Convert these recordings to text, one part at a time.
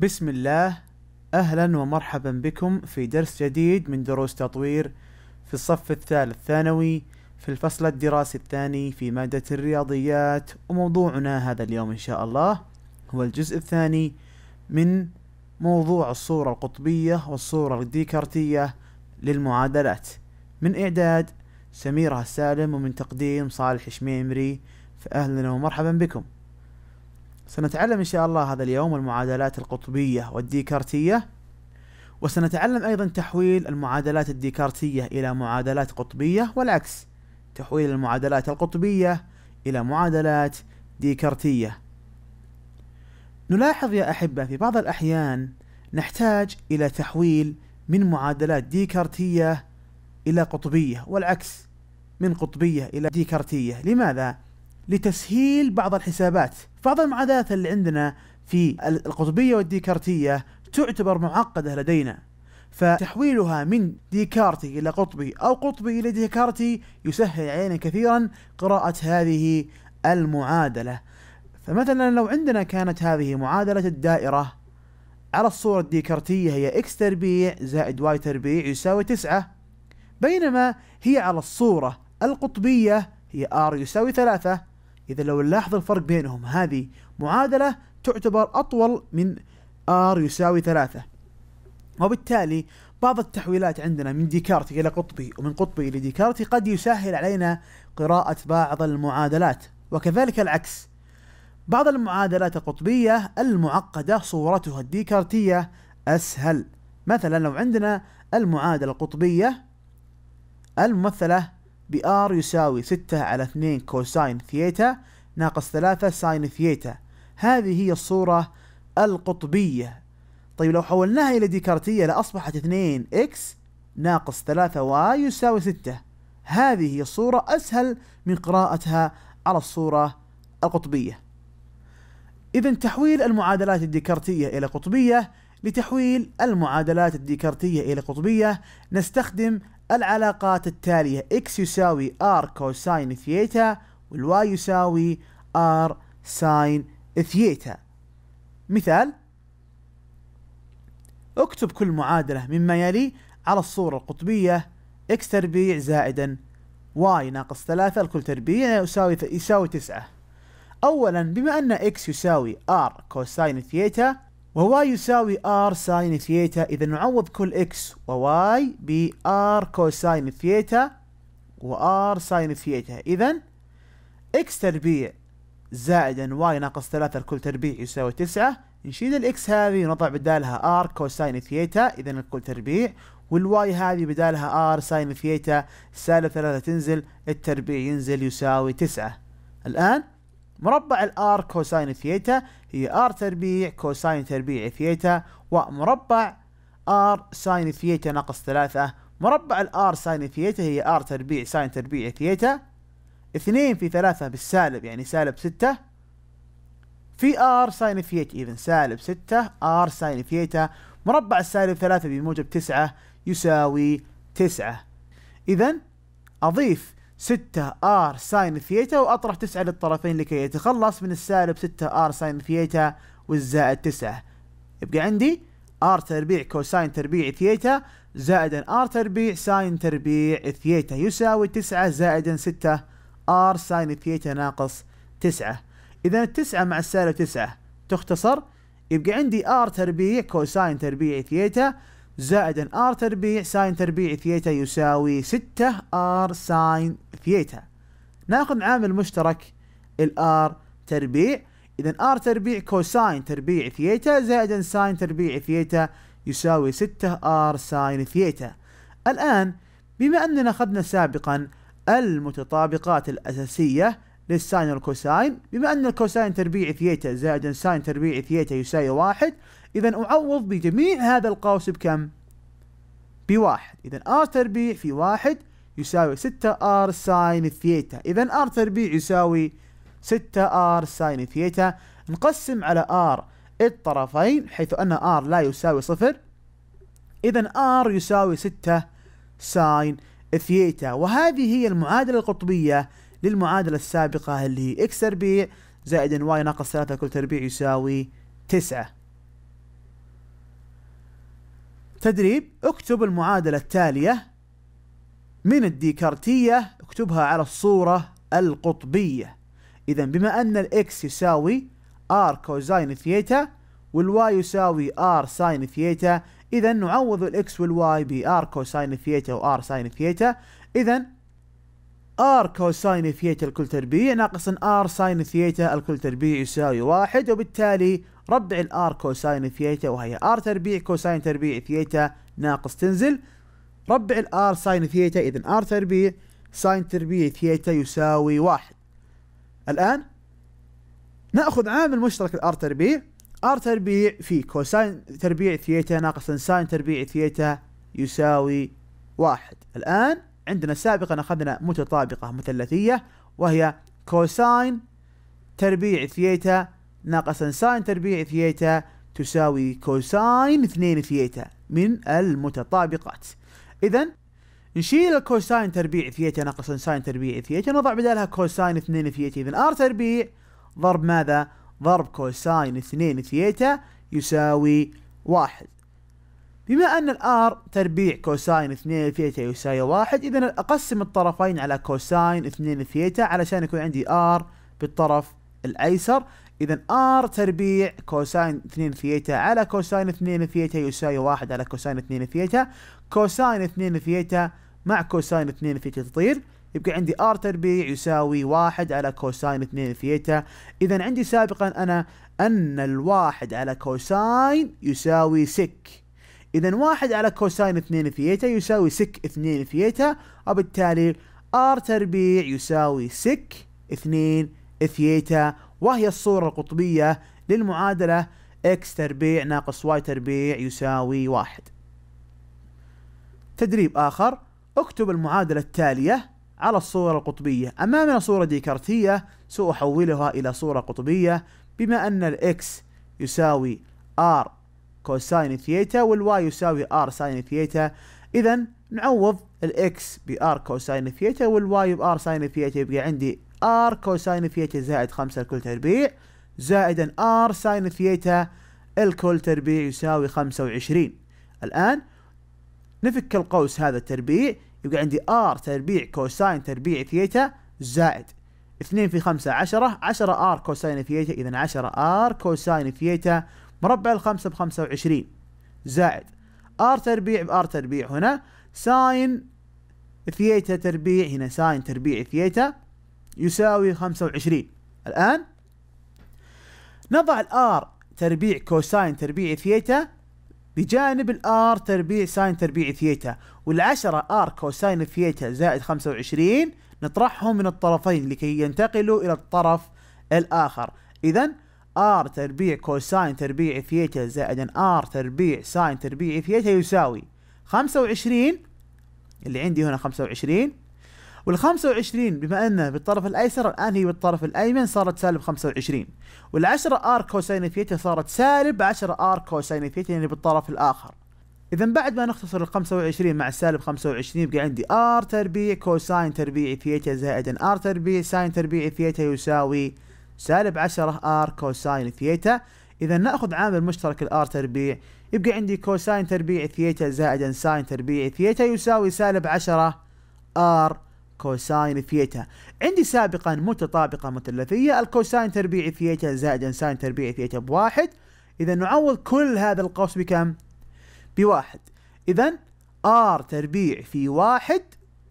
بسم الله اهلا ومرحبا بكم في درس جديد من دروس تطوير في الصف الثالث ثانوي في الفصل الدراسي الثاني في مادة الرياضيات وموضوعنا هذا اليوم ان شاء الله هو الجزء الثاني من موضوع الصورة القطبية والصورة الديكارتية للمعادلات من إعداد سميرة السالم ومن تقديم صالح شميمري فأهلا ومرحبا بكم سنتعلم إن شاء الله هذا اليوم المعادلات القطبية والديكارتية وسنتعلم أيضا تحويل المعادلات الديكارتية إلى معادلات قطبية والعكس تحويل المعادلات القطبية إلى معادلات ديكارتية نلاحظ يا أحبة في بعض الأحيان نحتاج إلى تحويل من معادلات ديكارتية إلى قطبية والعكس من قطبية إلى ديكارتية لماذا؟ لتسهيل بعض الحسابات بعض المعادلات اللي عندنا في القطبية والديكارتية تعتبر معقدة لدينا فتحويلها من ديكارتي إلى قطبي أو قطبي إلى ديكارتي يسهل علينا كثيرا قراءة هذه المعادلة فمثلا لو عندنا كانت هذه معادلة الدائرة على الصورة الديكارتية هي x تربيع زائد y تربيع يساوي 9 بينما هي على الصورة القطبية هي R يساوي ثلاثة إذا لو نلاحظ الفرق بينهم هذه معادلة تعتبر أطول من R يساوي ثلاثة وبالتالي بعض التحويلات عندنا من ديكارت إلى قطبي ومن قطبي إلى ديكارت قد يسهل علينا قراءة بعض المعادلات وكذلك العكس بعض المعادلات القطبية المعقدة صورتها الديكارتية أسهل مثلا لو عندنا المعادلة القطبية الممثلة بي يساوي 6 على 2 كوساين ثيتا ناقص 3 ساين ثيتا هذه هي الصورة القطبية طيب لو حولناها إلى ديكارتية لأصبحت 2 اكس ناقص 3 واي يساوي 6 هذه هي الصورة أسهل من قراءتها على الصورة القطبية إذا تحويل المعادلات الديكارتية إلى قطبية لتحويل المعادلات الديكارتية إلى قطبية نستخدم العلاقات التالية x يساوي r كوساين ثيتا والواي يساوي r ساين ثيتا مثال اكتب كل معادلة مما يلي على الصورة القطبية x تربيع زائدا y ناقص ثلاثة الكل تربيع يساوي يساوي تسعة أولا بما أن x يساوي r كوساين ثيتا وواي يساوي ار ساين ثيتا إذا نعوض كل إكس وواي بار كوساين ثيتا وار ساين ثيتا إذا إكس تربيع زائدا واي ناقص ثلاثة الكل تربيع يساوي تسعة نشيل الإكس هذه ونضع بدالها ار كوساين ثيتا إذا الكل تربيع والواي هذه بدالها ار ساين ثيتا سالب ثلاثة تنزل التربيع ينزل يساوي تسعة الآن مربع الار كوساين ثيتا هي ار تربيع كوساين تربيع ثيتا ومربع ار ساين ثيتا ناقص ثلاثة مربع الار ساين ثيتا هي ار تربيع ساين تربيع ثيتا اثنين في ثلاثة بالسالب يعني سالب ستة في ار ساين ثيتا اذا سالب ستة ار ساين ثيتا مربع السالب ثلاثة بموجب تسعة يساوي تسعة اذا اضيف 6 ار ساين ثيتا واطرح 9 للطرفين لكي يتخلص من السالب 6 ار ساين ثيتا والزائد 9 يبقى عندي ار تربيع كوساين تربيع ثيتا زائدا ار تربيع ساين تربيع ثيتا يساوي 9 زائدا 6 ار ساين ثيتا ناقص 9 اذا 9 مع السالب 9 تختصر يبقى عندي ار تربيع كوساين تربيع ثيتا زائد ان ار تربيع ساين تربيع ثيتا يساوي 6 ار ساين ثيتا ناخذ عامل مشترك الار تربيع اذا ار تربيع كوساين تربيع ثيتا زائد ساين تربيع ثيتا يساوي 6 ار ساين ثيتا الان بما اننا اخذنا سابقا المتطابقات الاساسيه للساين والكوساين بما ان الكوساين تربيع ثيتا زائد ساين تربيع ثيتا يساوي واحد إذا أعوض بجميع هذا القوس بكم؟ بواحد إذا R تربيع في واحد يساوي 6 R ساين ثيتا إذا R تربيع يساوي 6 R ساين ثيتا نقسم على R الطرفين حيث أن R لا يساوي صفر إذا R يساوي 6 ساين ثيتا وهذه هي المعادلة القطبية للمعادلة السابقة اللي هي إكس تربيع زائد واي ناقص 3 كل تربيع يساوي 9 تدريب اكتب المعادلة التالية من الديكارتية اكتبها على الصورة القطبية إذا بما أن الإكس يساوي R كوزاين ثيتا والواي يساوي R ساين ثيتا إذا نعوض الإكس والواي ب R كوساين ثيتا و R ساين ثيتا إذا ار كوساين ثيتا الكل تربيع ناقص ار ساين ثيتا الكل تربيع يساوي واحد وبالتالي ربع الار كوساين ثيتا وهي ار تربيع كوساين تربيع ثيتا ناقص تنزل ربع الار ساين ثيتا اذا ار تربيع ساين تربيع ثيتا يساوي واحد الان ناخذ عامل مشترك الار تربيع ار تربيع في كوساين تربيع ثيتا ناقص ساين تربيع ثيتا يساوي واحد الان عندنا سابقا أخذنا متطابقة مثلثية وهي كوساين تربيع ثيتا ناقصا ساين تربيع ثيتا تساوي كوساين 2 ثيتا من المتطابقات إذا نشيل الكوساين تربيع ثيتا ناقصا ساين تربيع ثيتا نضع بدالها كوساين 2 ثيتا إذا ار تربيع ضرب ماذا؟ ضرب كوساين 2 ثيتا يساوي واحد بما ان الار تربيع كوساين 2 ثيتا يساوي واحد اذا اقسم الطرفين على كوساين 2 ثيتا علشان يكون عندي ار بالطرف الايسر اذا ار تربيع كوساين 2 ثيتا على كوساين 2 ثيتا يساوي واحد على كوساين 2 ثيتا كوساين 2 ثيتا مع كوساين 2 ثيتا تطير يبقى عندي ار تربيع يساوي واحد على كوساين 2 ثيتا اذا عندي سابقا انا ان الواحد على كوساين يساوي سك اذا واحد على كوساين 2 ثيتا يساوي سك 2 ثيتا وبالتالي ار تربيع يساوي سك 2 ثيتا وهي الصورة القطبية للمعادلة x تربيع ناقص y تربيع يساوي واحد تدريب آخر اكتب المعادلة التالية على الصورة القطبية أمامنا صورة ديكارتية سأحولها إلى صورة قطبية بما أن الإكس يساوي R كوساين ثيتا والواي يساوي ار ساين ثيتا اذا نعوض الاكس بار كوساين ثيتا والواي بار ساين ثيتا يبقى عندي ار كوساين ثيتا زائد 5 الكل تربيع زائدا ار ساين ثيتا الكل تربيع يساوي 25 الان نفك القوس هذا التربيع يبقى عندي ار تربيع كوساين تربيع ثيتا زائد 2 في 5 10 10 ار كوساين ثيتا اذا 10 ار كوساين ثيتا مربع الخمسة بخمسة وعشرين زائد ار تربيع بار تربيع هنا ساين ثيتا تربيع هنا ساين تربيع ثيتا يساوي خمسة وعشرين الآن نضع الار تربيع كوساين تربيع ثيتا بجانب الار تربيع ساين تربيع ثيتا والعشرة ار كوساين ثيتا زائد خمسة وعشرين نطرحهم من الطرفين لكي ينتقلوا إلى الطرف الآخر إذا ار تربيع كوساين تربيع ثيتا زائد ار تربيع ساين تربيع ثيتا يساوي خمسة وعشرين اللي عندي هنا خمسة وعشرين والخمسة وعشرين بما أنه بالطرف الأيسر الآن هي بالطرف الأيمن صارت سالب خمسة وعشرين والعشرة آر كوساين ثيتا صارت سالب عشرة آر كوساين ثيتا يعني بالطرف الآخر إذا بعد ما نختصر ال 25 مع السالب 25 يبقى عندي ار تربيع كوساين تربيع ثيتا زائد ار تربيع ساين تربيع ثيتا يساوي سالب 10 ار كوساين ثيتا اذا ناخذ عامل مشترك الار تربيع يبقى عندي كوساين تربيع ثيتا زائد ساين تربيع ثيتا يساوي سالب 10 ار كوساين ثيتا عندي سابقا متطابقة مثلثية الكوساين تربيع ثيتا زائد ساين تربيع ثيتا بواحد إذا نعوض كل هذا القوس بكم؟ بواحد إذا ار تربيع في واحد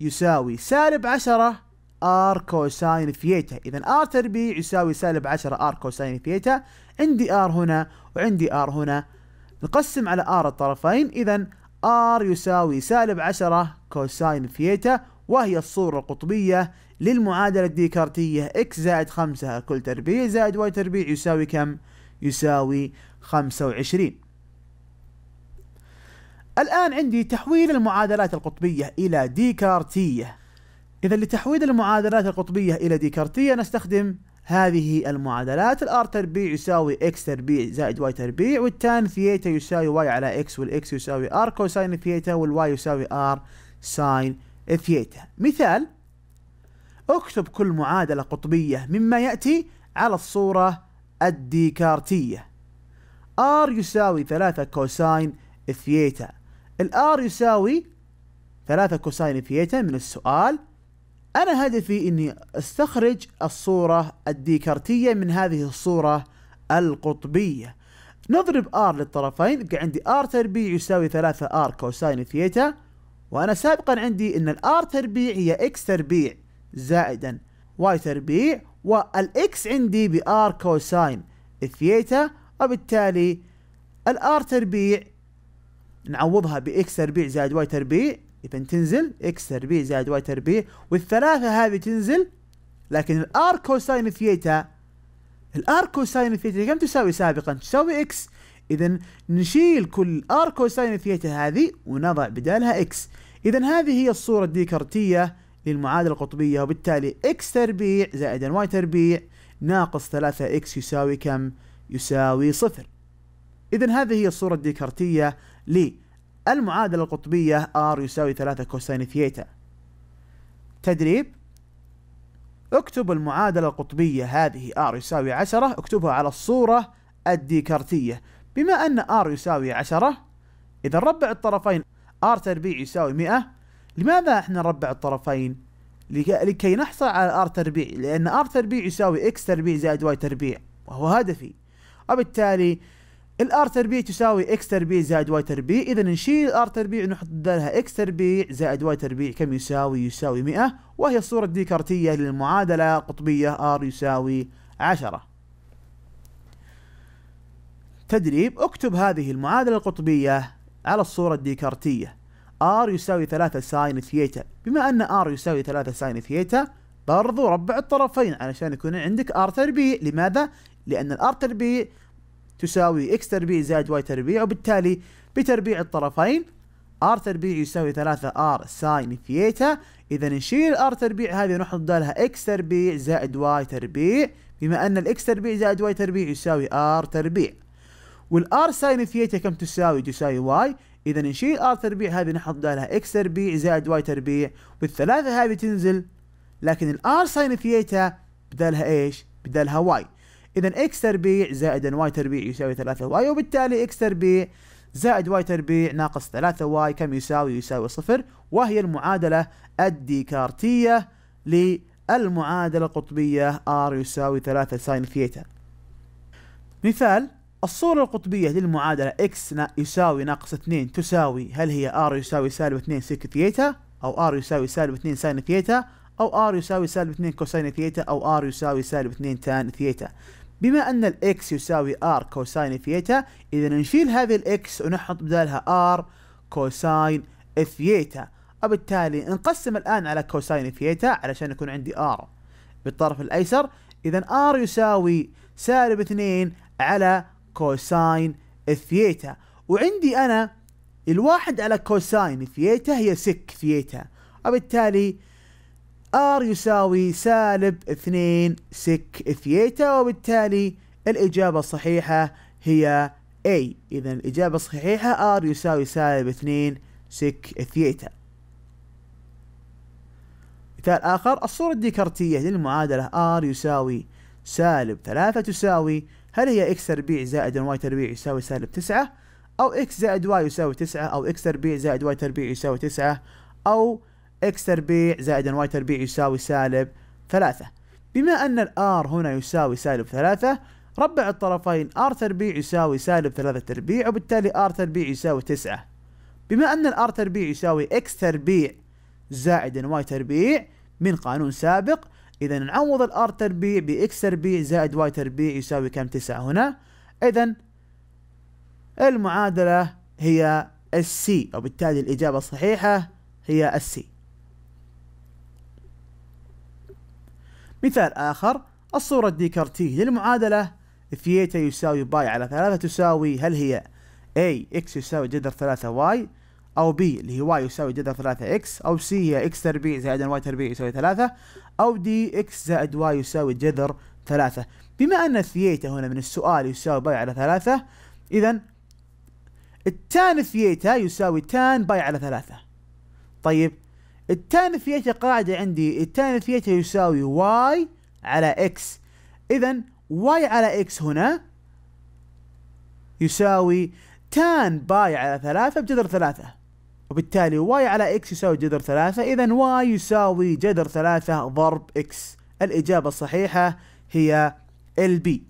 يساوي سالب 10 ار كوساين ثيتا اذا ار تربيع يساوي سالب 10 ار كوساين ثيتا عندي ار هنا وعندي ار هنا نقسم على ار الطرفين اذا ار يساوي سالب 10 كوساين ثيتا وهي الصورة القطبية للمعادلة الديكارتية x زائد 5 كل تربيع زائد y تربيع يساوي كم؟ يساوي 25 الآن عندي تحويل المعادلات القطبية إلى ديكارتية إذا لتحويل المعادلات القطبية إلى ديكارتية نستخدم هذه المعادلات الار تربيع يساوي اكس تربيع زائد واي تربيع والتان ثيتا يساوي واي على اكس والاكس يساوي ار كوساين ثيتا والواي يساوي ار ساين ثيتا مثال اكتب كل معادلة قطبية مما يأتي على الصورة الديكارتية ار يساوي ثلاثة كوساين ثيتا الار يساوي ثلاثة كوساين ثيتا من السؤال أنا هدفي إني أستخرج الصورة الديكارتية من هذه الصورة القطبية نضرب R للطرفين يبقى عندي R تربيع يساوي 3 R كوساين ثيتا وأنا سابقا عندي إن R تربيع هي X تربيع زائدا Y تربيع والإكس عندي بآر كوساين ثيتا وبالتالي الآر تربيع نعوضها بإكس تربيع زائد واي تربيع اذا تنزل اكس تربيع زائد واي تربيع والثلاثه هذه تنزل لكن الار كوساين ثيتا الار كوساين ثيتا كم تساوي سابقا؟ تساوي اكس اذا نشيل كل ار كوساين ثيتا هذه ونضع بدالها اكس اذا هذه هي الصوره الديكارتيه للمعادله القطبيه وبالتالي اكس تربيع زائد واي تربيع ناقص 3 اكس يساوي كم؟ يساوي صفر. اذا هذه هي الصوره الديكارتيه للمعادله المعادلة القطبية R يساوي 3 كوساين ثيتا تدريب اكتب المعادلة القطبية هذه R يساوي 10 اكتبها على الصورة الديكارتية بما أن R يساوي 10 إذا نربع الطرفين R تربيع يساوي 100 لماذا احنا نربع الطرفين لكي نحصل على R تربيع لأن R تربيع يساوي X تربيع زائد Y تربيع وهو هدفي وبالتالي الار تربيع تساوي اكس تربيع زائد واي تربيع اذا نشيل الار تربيع ونحط بدالها اكس تربيع زائد واي تربيع كم يساوي يساوي 100 وهي الصورة الديكارتية للمعادلة القطبية ار يساوي 10 تدريب اكتب هذه المعادلة القطبية على الصورة الديكارتية R يساوي 3 ساين ثيتا بما أن R يساوي 3 ساين ثيتا برضو ربع الطرفين علشان يكون عندك R تربيع لماذا؟ لأن الار تربيع تساوي اكس تربيع زائد واي تربيع وبالتالي بتربيع الطرفين r تربيع يساوي 3 r ساين ثيتا اذا نشيل r تربيع هذه ونحط دالها x تربيع زائد واي تربيع بما ان الاكس تربيع زائد واي تربيع يساوي r تربيع والار ساين ثيتا كم تساوي تساوي واي اذا نشيل r تربيع هذه نحط دالها x تربيع زائد واي تربيع والثلاثه هذه تنزل لكن الار ساين ثيتا بدالها ايش بدالها واي اذا اكس تربيع زائد واي تربيع يساوي 3 واي وبالتالي اكس تربيع زائد واي تربيع ناقص 3 واي كم يساوي يساوي صفر وهي المعادلة الديكارتية للمعادلة القطبية R يساوي 3 ساين ثيتا مثال الصورة القطبية للمعادلة x يساوي ناقص 2 تساوي هل هي R يساوي سالب 2 سيك ثيتا أو R يساوي سالب 2 ساين ثيتا أو R يساوي سالب 2 كوساين ثيتا أو R يساوي سالب 2 تان ثيتا بما أن الإكس يساوي ار كوساين ثيتا إذا نشيل هذه الإكس ونحط بدالها ار كوساين ثيتا وبالتالي نقسم الآن على كوساين ثيتا علشان يكون عندي ار بالطرف الأيسر إذا ار يساوي سالب 2 على كوساين ثيتا وعندي أنا الواحد على كوساين ثيتا هي سك ثيتا وبالتالي ار يساوي سالب 2 سك ثيتا وبالتالي الإجابة الصحيحة هي A إذا الإجابة الصحيحة R يساوي سالب 2 سك ثيتا مثال آخر الصورة الديكارتية للمعادلة R يساوي سالب 3 تساوي هل هي x تربيع زائد y تربيع يساوي سالب 9 أو x زائد y يساوي 9 أو x تربيع زائد y تربيع يساوي 9 أو اكس تربيع زائد واي تربيع يساوي سالب ثلاثة بما أن الآر هنا يساوي سالب ثلاثة ربع الطرفين آر تربيع يساوي سالب ثلاثة تربيع وبالتالي آر تربيع يساوي تسعة بما أن الآر تربيع يساوي اكس تربيع زائد واي تربيع من قانون سابق إذا نعوض الآر تربيع بإكس تربيع زائد واي تربيع يساوي كم تسعة هنا إذا المعادلة هي السي وبالتالي الإجابة الصحيحة هي السي مثال آخر الصورة الديكارتية للمعادلة ثيتا يساوي باي على ثلاثة تساوي هل هي A x يساوي جذر ثلاثة y أو B اللي هي y يساوي جذر ثلاثة x أو C هي x تربيع زائد y تربيع يساوي ثلاثة أو D x زائد y يساوي جذر ثلاثة بما أن ثيتا هنا من السؤال يساوي باي على ثلاثة إذا التان ثيتا يساوي تان باي على ثلاثة طيب التان ثيتا قاعدة عندي التان ثيتا يساوي واي على اكس اذا واي على اكس هنا يساوي تان باي على ثلاثة بجذر ثلاثة وبالتالي واي على اكس يساوي جذر ثلاثة اذا واي يساوي جذر ثلاثة ضرب اكس الاجابة الصحيحة هي البي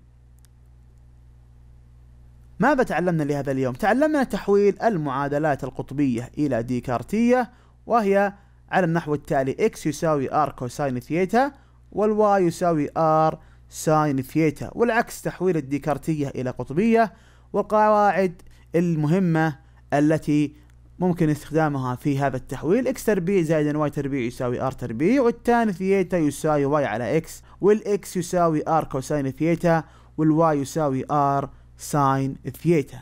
ماذا تعلمنا لهذا اليوم؟ تعلمنا تحويل المعادلات القطبية إلى ديكارتية وهي على النحو التالي x يساوي r كوساين ثيتا والواي يساوي r ساين ثيتا والعكس تحويل الديكارتية إلى قطبية والقواعد المهمة التي ممكن استخدامها في هذا التحويل x تربيع زائد y تربيع يساوي r تربيع والتان ثيتا يساوي y على x والx يساوي r كوساين ثيتا والواي يساوي r ساين ثيتا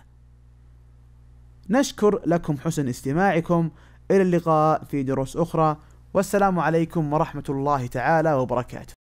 نشكر لكم حسن استماعكم إلى اللقاء في دروس أخرى والسلام عليكم ورحمة الله تعالى وبركاته